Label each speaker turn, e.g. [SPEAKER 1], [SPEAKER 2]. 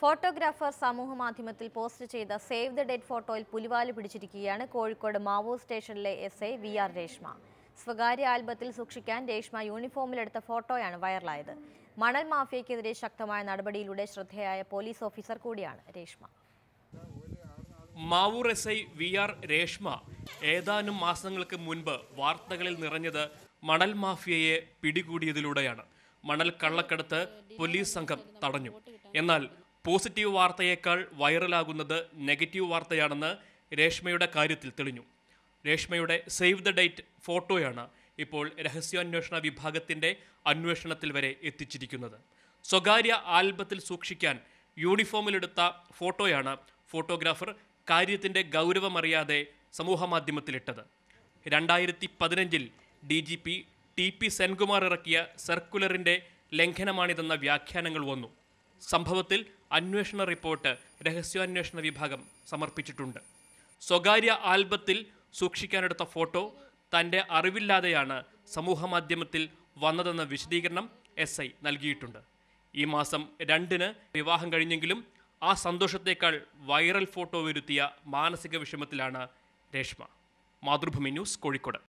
[SPEAKER 1] photographer മാധ്യമത്തിൽ post ചെയ്ത save the date ഫോട്ടോയിൽ പുലിവാല് പിടിച്ചിരിക്കുകയാണ് കോഴിക്കോട് മാവൂർ സ്റ്റേഷനിലെ S I V R Reshma സ്വകാര്യ ആൽബത്തിൽ സൂക്ഷിക്കാൻ രേഷ്മ യൂണിഫോമിലെടുത്ത ഫോട്ടോയാണ് വൈറലായത് മണൽ മാഫിയക്കെതിരെ ശക്തമായ നടപടിയിലൂടെ ശ്രദ്ധയായ പോലീസ് ഓഫീസർ കൂടിയാണ് Reshma
[SPEAKER 2] Mavoor S I V R Reshma ഏതാനും മാസങ്ങൾക്ക് മുൻപ് വാർത്തകളിൽ നിറഞ്ഞത് മണൽ മാഫിയയെ പിടികൂടിയതിലൂടെയാണ് മണൽ കള്ളക്കടത്ത് പോലീസ് സംഘം തടഞ്ഞു എന്നാൽ പോസിറ്റീവ് വാർത്തയേക്കാൾ വൈറലാകുന്നത് നെഗറ്റീവ് വാർത്തയാണെന്ന് രേഷ്മയുടെ കാര്യത്തിൽ തെളിഞ്ഞു രേഷ്മയുടെ സേവ് ദ ഡേറ്റ് ഫോട്ടോയാണ് ഇപ്പോൾ രഹസ്യാന്വേഷണ വിഭാഗത്തിൻ്റെ അന്വേഷണത്തിൽ വരെ എത്തിച്ചിരിക്കുന്നത് സ്വകാര്യ ആൽബത്തിൽ സൂക്ഷിക്കാൻ യൂണിഫോമിലെടുത്ത ഫോട്ടോയാണ് ഫോട്ടോഗ്രാഫർ കാര്യത്തിൻ്റെ ഗൗരവമറിയാതെ സമൂഹമാധ്യമത്തിലിട്ടത് രണ്ടായിരത്തി പതിനഞ്ചിൽ D G P T P Senkumar ഇറക്കിയ സർക്കുലറിൻ്റെ ലംഘനമാണിതെന്ന വ്യാഖ്യാനങ്ങൾ വന്നു സംഭവത്തിൽ അന്വേഷണ റിപ്പോർട്ട് രഹസ്യാന്വേഷണ വിഭാഗം സമർപ്പിച്ചിട്ടുണ്ട് സ്വകാര്യ ആൽബത്തിൽ സൂക്ഷിക്കാനെടുത്ത ഫോട്ടോ തൻ്റെ അറിവില്ലാതെയാണ് സമൂഹമാധ്യമത്തിൽ വന്നതെന്ന വിശദീകരണം എസ് ഐ നൽകിയിട്ടുണ്ട് ഈ മാസം രണ്ടിന് വിവാഹം കഴിഞ്ഞെങ്കിലും ആ സന്തോഷത്തേക്കാൾ വൈറൽ ഫോട്ടോ വരുത്തിയ മാനസിക വിഷമത്തിലാണ് രേഷ്മ മാതൃഭൂമി ന്യൂസ് കോഴിക്കോട്